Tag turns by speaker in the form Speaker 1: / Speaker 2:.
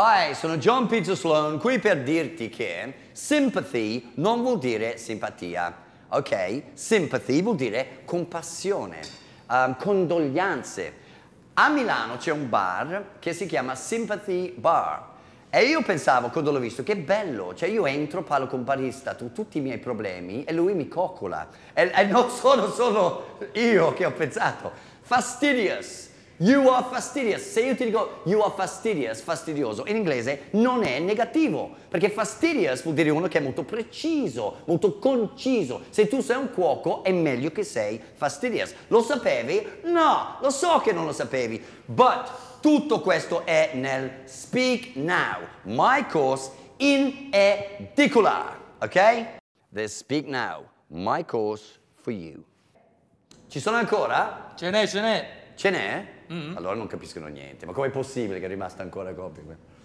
Speaker 1: Hi, sono John Peter Sloan qui per dirti che sympathy non vuol dire simpatia, ok? Sympathy vuol dire compassione, um, condoglianze. A Milano c'è un bar che si chiama Sympathy Bar. E io pensavo, quando l'ho visto, che bello, cioè io entro, parlo con un barista tu, tutti i miei problemi e lui mi coccola. E, e non sono solo io che ho pensato. Fastidious, You are fastidious. Se io ti dico you are fastidious, fastidioso, in inglese non è negativo, perché fastidious vuol dire uno che è molto preciso, molto conciso. Se tu sei un cuoco è meglio che sei fastidious. Lo sapevi? No, lo so che non lo sapevi. But tutto questo è nel Speak Now, my course in edicola, ok? The Speak Now, my course for you. Ci sono ancora? Ce n'è, ce n'è. Ce n'è? Mm. Allora non capiscono niente. Ma com'è possibile che è rimasta ancora copia?